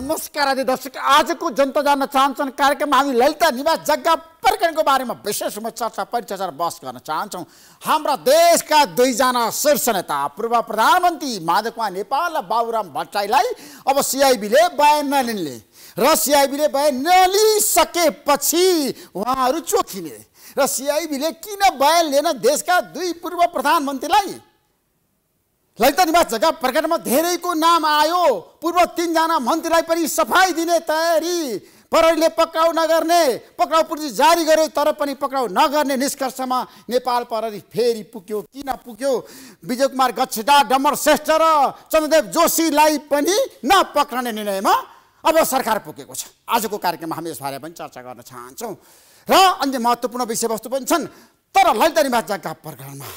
नमस्कार आदि दर्शक आजको जनता जान्न चाहन्छन् कार्यक्रममा हामी ललिता निवास जग्गा प्रकरणको बारेमा विशेष रूपमा चर्चा परिचर्चा बस गर्न चाहन्छौँ हाम्रा देशका दुईजना शीर्ष नेता पूर्व प्रधानमन्त्री माधव कुमार नेपाल र बाबुराम भट्टराईलाई अब सिआइबीले बयान नलिने र सिआइबीले बयान नलिसकेपछि उहाँहरू चोखिने र सिआइबीले किन बयान लिएन देशका दुई पूर्व प्रधानमन्त्रीलाई निवास जग्गा प्रकरणमा धेरैको नाम आयो पूर्व तिनजना मन्त्रीलाई पनि सफाई दिने तयारी प्रहरीले पक्राउ नगर्ने पक्राउ पूर्ति जारी गरे तर पनि पक्राउ नगर्ने निष्कर्षमा नेपाल प्रहरी फेरि पुग्यो किन पुग्यो विजय कुमार गच्छडा डम्बर श्रेष्ठ र चन्द्रदेव जोशीलाई पनि नपक्राउने निर्णयमा अब सरकार पुगेको छ आजको कार्यक्रममा हामी यसबारे पनि चर्चा गर्न चाहन्छौँ र अन्य महत्त्वपूर्ण विषयवस्तु पनि छन् तर ललिता निवास जग्गा प्रकरणमा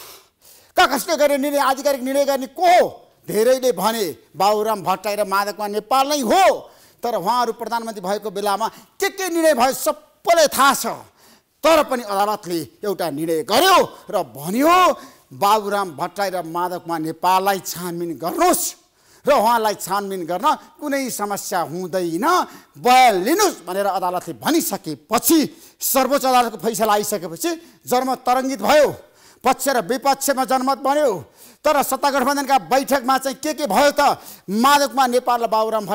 प्रकाशित गरेर निर्णय आधिकारिक निर्णय गर्ने को हो धेरैले भने बाबुराम भट्टराई र माधव कुमार नेपाल नै हो तर उहाँहरू प्रधानमन्त्री भएको बेलामा के के निर्णय भयो सबैलाई थाहा छ तर पनि अदालतले एउटा निर्णय गर्यो र भन्यो बाबुराम भट्टराई र माधव कुमार नेपाललाई छानबिन गर्नुहोस् र उहाँलाई छानबिन गर्न कुनै समस्या हुँदैन बयान लिनुहोस् भनेर अदालतले भनिसकेपछि सर्वोच्च अदालतको फैसला आइसकेपछि जर्म तरङ्गित भयो पक्ष र विपक्षमा जनमत बन्यो तर सत्ता गठबन्धनका बैठकमा चाहिँ के के भयो त मादकमा नेपाल र बाबुराम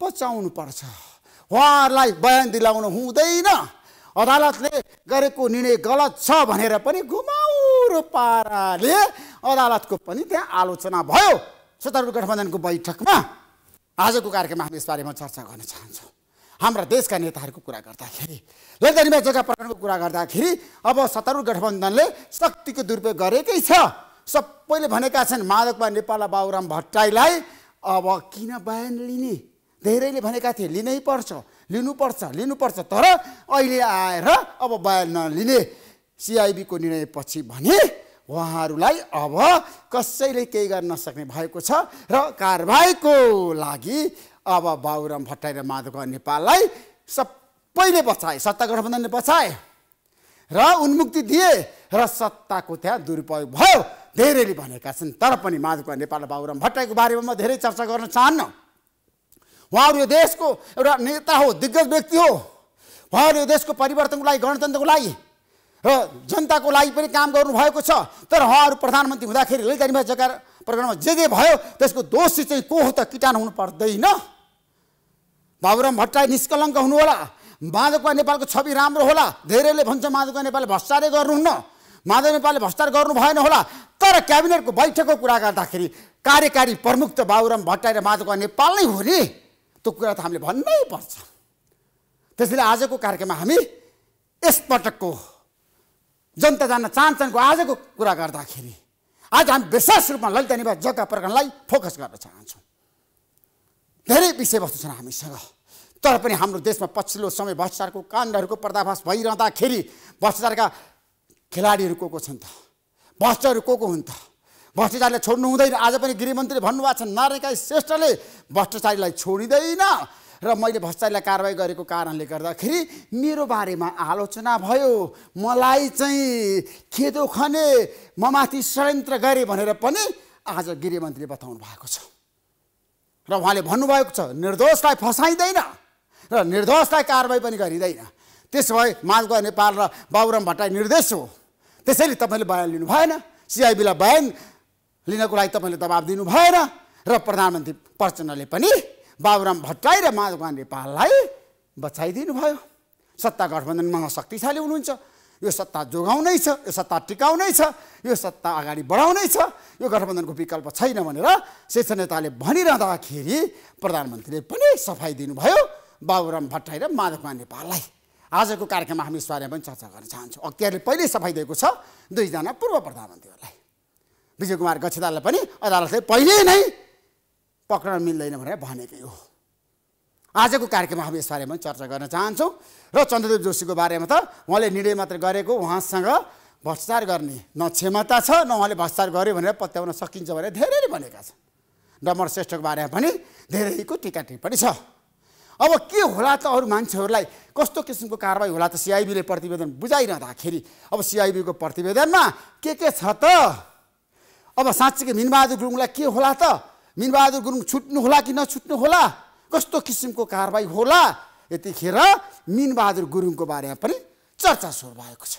बचाउनु पर्छ उहाँहरूलाई बयान दिलाउनु हुँदैन अदालतले गरेको निर्णय गलत छ भनेर पनि घुमाउरो पाराले अदालतको पनि त्यहाँ आलोचना भयो सत्ता गठबन्धनको बैठकमा आजको कार्यक्रममा हामी यसबारेमा चर्चा गर्न चाहन्छौँ हाम्रा देशका नेताहरूको कुरा गर्दाखेरि लैजानीमा जग्गा प्रकरणको कुरा गर्दाखेरि अब सत्तारूढ गठबन्धनले शक्तिको दुरुपयोग गरेकै छ सबैले भनेका छन् माधवमा नेपाल बाबुराम भट्टराईलाई अब किन बयान लिने धेरैले भनेका थिए लिनै पर्छ लिनुपर्छ लिनुपर्छ तर अहिले आएर अब बयान नलिने सिआइबीको निर्णयपछि भने उहाँहरूलाई अब कसैले केही गर्न सक्ने भएको छ र कारबाहीको लागि अब बाबुराम भट्टराई र माधव नेपाललाई सबैले बचाए सत्ता गठबन्धनले बचाए र उन्मुक्ति दिए र सत्ताको त्यहाँ दुरुपयोग भयो धेरैले भनेका छन् तर पनि माधव नेपाल र बाबुराम भट्टराईको बारेमा म धेरै चर्चा गर्न चाहन्न उहाँहरू यो देशको एउटा नेता हो दिग्गज व्यक्ति हो उहाँहरू यो देशको परिवर्तनको लागि गणतन्त्रको लागि र जनताको लागि पनि काम गर्नुभएको छ तर उहाँहरू प्रधानमन्त्री हुँदाखेरि निवास जग्गा प्रकरणमा जे जे भयो त्यसको दोषी चाहिँ को हो त किटान हुनु पर्दैन बाबुराम भट्टराई निष्कलङ्क हुनु होला माधवका नेपालको छवि राम्रो होला धेरैले भन्छ माधवका नेपालले भ्रष्टाचारै गर्नुहुन्न माधव नेपालले भ्रष्टाचार गर्नु भएन होला तर क्याबिनेटको बैठकको कुरा गर्दाखेरि कार्यकारी प्रमुख त बाबुराम भट्टराई र माधवका नेपाल नै हो नि त्यो कुरा त हामीले भन्नै पर्छ त्यसैले आजको कार्यक्रममा हामी यसपटकको जनता जान्न चाहन्छन् आजको कुरा गर्दाखेरि आज हामी विशेष रूपमा ललिता निवास जग्गा प्रकरणलाई फोकस गर्न चाहन्छौँ धेरै विषयवस्तु छन् हामीसँग तर पनि हाम्रो देशमा पछिल्लो समय भ्रष्टाचारको काण्डहरूको पर्दाभास भइरहँदाखेरि भ्रष्टाचारका खेलाडीहरू को को छन् त भ्रष्टहरू को को हुन् त भ्रष्टाचारले छोड्नु हुँदैन आज पनि गृहमन्त्रीले भन्नुभएको छ नारायणका श्रेष्ठले भ्रष्टाचारीलाई छोडिँदैन र मैले भ्रष्टाचारलाई कारवाही गरेको कारणले गर्दाखेरि मेरो बारेमा आलोचना भयो मलाई चाहिँ खेदो खने म माथि षड्यन्त्र गरेँ भनेर पनि आज गृहमन्त्रीले बताउनु भएको छ र उहाँले भन्नुभएको छ निर्दोषलाई फसाइँदैन र निर्दोषलाई कारवाही पनि गरिँदैन त्यसो भए मालगुवा नेपाल र बाबुराम भट्टाई निर्देश हो त्यसैले तपाईँले बयान लिनु भएन सिआइबीलाई बयान लिनको लागि तपाईँले दबाब दिनु भएन र प्रधानमन्त्री प्रचण्डले पनि बाबुराम भट्टराई र माधव कुमार नेपाललाई बचाइदिनु भयो सत्ता गठबन्धनमा शक्तिशाली हुनुहुन्छ यो सत्ता जोगाउनै छ यो सत्ता टिकाउनै छ यो सत्ता अगाडि बढाउनै छ यो गठबन्धनको विकल्प छैन भनेर शीर्ष नेताले भनिरहँदाखेरि प्रधानमन्त्रीले पनि सफाइ दिनुभयो बाबुराम भट्टराई र माधव कुमार नेपाललाई आजको कार्यक्रममा हामी यसबारेमा पनि चर्चा गर्न चाहन्छौँ अख्तियारले पहिल्यै सफाइ दिएको छ दुईजना पूर्व प्रधानमन्त्रीहरूलाई विजय कुमार गच्छेदारलाई पनि अदालतले पहिल्यै नै पक्रन मिल्दैन भनेर भनेकै हो आजको कार्यक्रममा हामी यसबारेमा चर्चा गर्न चाहन्छौँ र चन्द्रदेव जोशीको बारेमा त उहाँले निर्णय मात्र गरेको उहाँसँग भ्रष्टाचार गर्ने न क्षमता छ न उहाँले भ्रष्टाचार गर्यो भनेर पत्याउन सकिन्छ भनेर धेरैले भनेका छन् डमर श्रेष्ठको बारेमा पनि धेरैको टिका टिप्पणी छ अब के होला त अरू मान्छेहरूलाई कस्तो किसिमको कारवाही होला त सिआइबीले प्रतिवेदन बुझाइरहँदाखेरि अब सिआइबीको प्रतिवेदनमा के के छ त अब साँच्चीको मिनबहादुर गुरुङलाई के होला त मिनबहादुर गुरुङ छुट्नु होला कि नछुट्नु होला कस्तो किसिमको कारवाही होला यतिखेर मिनबहादुर गुरुङको बारेमा पनि चर्चा सुरु भएको छ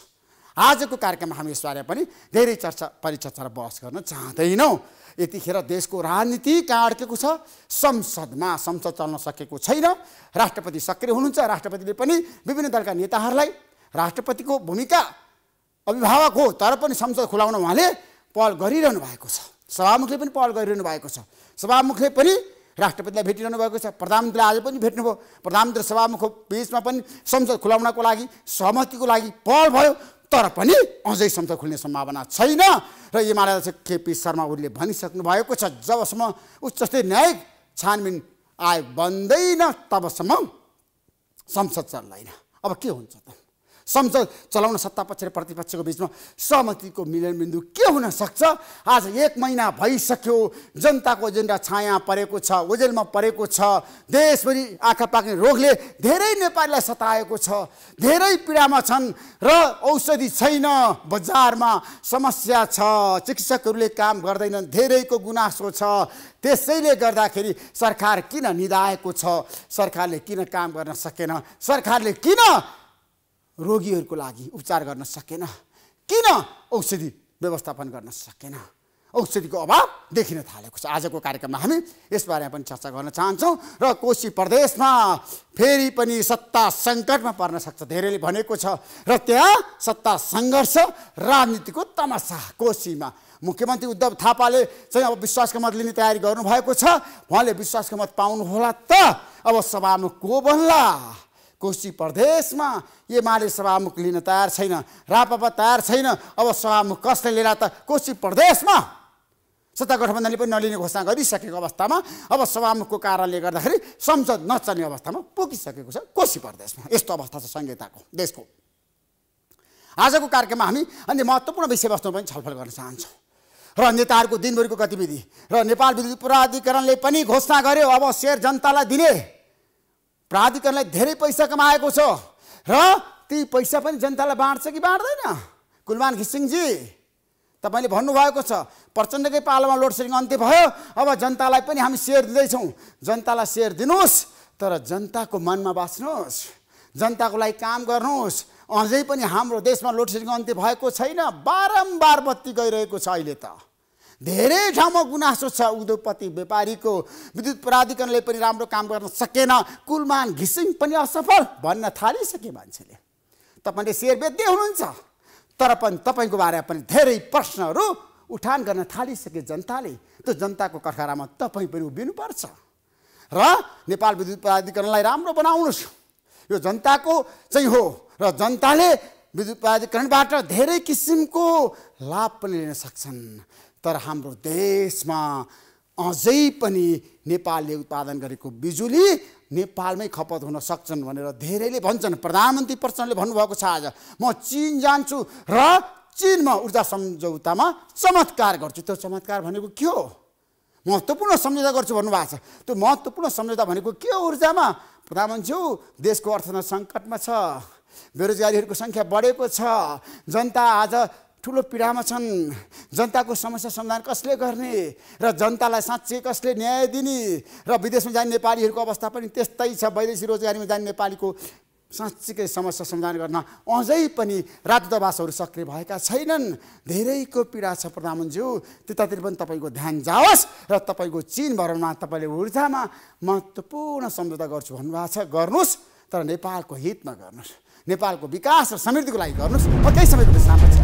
आजको कार्यक्रममा हामी यसबारे पनि धेरै चर्चा परिचर्चा र बहस गर्न चाहँदैनौँ यतिखेर देशको राजनीति कहाँ अड्केको छ संसदमा संसद चल्न सकेको छैन राष्ट्रपति सक्रिय हुनुहुन्छ राष्ट्रपतिले पनि विभिन्न दलका नेताहरूलाई राष्ट्रपतिको भूमिका अभिभावक हो तर पनि संसद खुलाउन उहाँले पहल गरिरहनु भएको छ सभामुखले पनि पहल गरिरहनु भएको छ सभामुखले पनि राष्ट्रपतिलाई भेटिरहनु भएको छ प्रधानमन्त्रीले आज पनि भेट्नुभयो प्रधानमन्त्री सभामुखको बिचमा पनि संसद खुलाउनको लागि सहमतिको लागि पहल भयो तर पनि अझै संसद खुल्ने सम्भावना छैन र एमाले अध्यक्ष केपी शर्मा ओलीले भनिसक्नु भएको छ जबसम्म उच्चस्तरीय न्यायिक छानबिन आयोग बन्दैन तबसम्म संसद चल्दैन अब के हुन्छ त संसद चलाउन सत्ता पक्ष र प्रतिपक्षको बिचमा सहमतिको मिलनबिन्दु के हुन सक्छ आज एक महिना भइसक्यो जनताको एजेन्डा छाया परेको छ ओजेलमा परेको छ देशभरि आँखा पाक्ने रोगले धेरै नेपालीलाई सताएको छ धेरै पीडामा छन् र औषधि छैन बजारमा समस्या छ चिकित्सकहरूले काम गर्दैनन् धेरैको गुनासो छ त्यसैले गर्दाखेरि सरकार किन निधाएको छ सरकारले किन काम गर्न सकेन सरकारले किन रोगीहरूको लागि उपचार गर्न सकेन किन औषधि व्यवस्थापन गर्न सकेन औषधिको अभाव देखिन थालेको छ आजको कार्यक्रममा हामी यसबारेमा पनि चर्चा गर्न चाहन्छौँ र कोशी प्रदेशमा फेरि पनि सत्ता सङ्कटमा पर्न सक्छ धेरैले भनेको छ र त्यहाँ सत्ता सङ्घर्ष राजनीतिको तमासा कोशीमा मुख्यमन्त्री उद्धव थापाले चाहिँ अब विश्वासको मत लिने तयारी गर्नुभएको छ उहाँले विश्वासको मत पाउनुहोला त अब सभामा को बन्ला कोशी प्रदेशमा एमाले सभामुख लिन तयार छैन रापापा तयार छैन अब सभामुख कसले लिएर त कोशी प्रदेशमा सत्ता गठबन्धनले पनि नलिने घोषणा गरिसकेको अवस्थामा अब सभामुखको कारणले गर्दाखेरि संसद नचल्ने अवस्थामा पुगिसकेको छ कोशी प्रदेशमा यस्तो अवस्था छ संहिताको देशको आजको कार्यक्रममा हामी अन्य महत्त्वपूर्ण विषयवस्तुमा पनि छलफल गर्न चाहन्छौँ र नेताहरूको दिनभरिको गतिविधि र नेपाल विद्युत प्राधिकरणले पनि घोषणा गर्यो अब सेयर जनतालाई दिने प्राधिकरणले धेरै पैसा कमाएको छ र ती पैसा पनि जनतालाई बाँड्छ कि बाँड्दैन कुलमान घिसिङजी तपाईँले भन्नुभएको छ प्रचण्डकै पालोमा लोड सेडिङ अन्त्य भयो अब जनतालाई पनि हामी सेयर दिँदैछौँ जनतालाई सेयर दिनुहोस् तर जनताको मनमा बाँच्नुहोस् जनताको लागि काम गर्नुहोस् अझै पनि हाम्रो देशमा लोड सेडिङ अन्त्य भएको छैन बारम्बार बत्ती गइरहेको छ अहिले त धेरै ठाउँमा गुनासो छ उद्योगपति व्यापारीको विद्युत प्राधिकरणले पनि राम्रो काम गर्न सकेन कुलमान घिसिङ पनि असफल भन्न थालिसके मान्छेले तपाईँले सेयर बेच्दै हुनुहुन्छ तर पनि तपाईँको बारेमा पनि धेरै प्रश्नहरू उठान गर्न थालिसके जनताले त्यो जनताको कर्खरामा तपाईँ पनि उभिनुपर्छ र नेपाल विद्युत प्राधिकरणलाई राम्रो बनाउनुहोस् यो जनताको चाहिँ हो र जनताले विद्युत प्राधिकरणबाट धेरै किसिमको लाभ पनि लिन सक्छन् तर हाम्रो देशमा अझै पनि नेपालले उत्पादन गरेको बिजुली नेपालमै खपत हुन सक्छन् भनेर धेरैले भन्छन् प्रधानमन्त्री प्रचण्डले भन्नुभएको छ आज म चिन जान्छु र चिनमा ऊर्जा सम्झौतामा चमत्कार गर्छु त्यो चमत्कार भनेको के हो महत्त्वपूर्ण सम्झौता गर्छु भन्नुभएको छ त्यो महत्त्वपूर्ण सम्झौता भनेको के हो ऊर्जामा प्रधानमन्त्री देशको अर्थतन्त्र सङ्कटमा छ बेरोजगारीहरूको सङ्ख्या बढेको छ जनता आज ठुलो पीडामा छन् जनताको समस्या समाधान कसले गर्ने र जनतालाई साँच्चै कसले न्याय दिने र विदेशमा जाने नेपालीहरूको अवस्था पनि त्यस्तै छ वैदेशिक रोजगारीमा जाने नेपालीको साँच्चीकै समस्या समाधान गर्न अझै पनि राजदूतावासहरू सक्रिय भएका छैनन् धेरैको पीडा छ प्रधानमन्त्रीज्यू त्यतातिर पनि तपाईँको ध्यान जाओस् र तपाईँको चिन भ्रमणमा तपाईँले ऊर्जामा महत्त्वपूर्ण सम्झौता गर्छु भन्नुभएको छ गर्नुहोस् तर नेपालको हितमा गर्नुहोस् नेपालको विकास र समृद्धिको लागि गर्नुहोस् म केही समयको विश्राम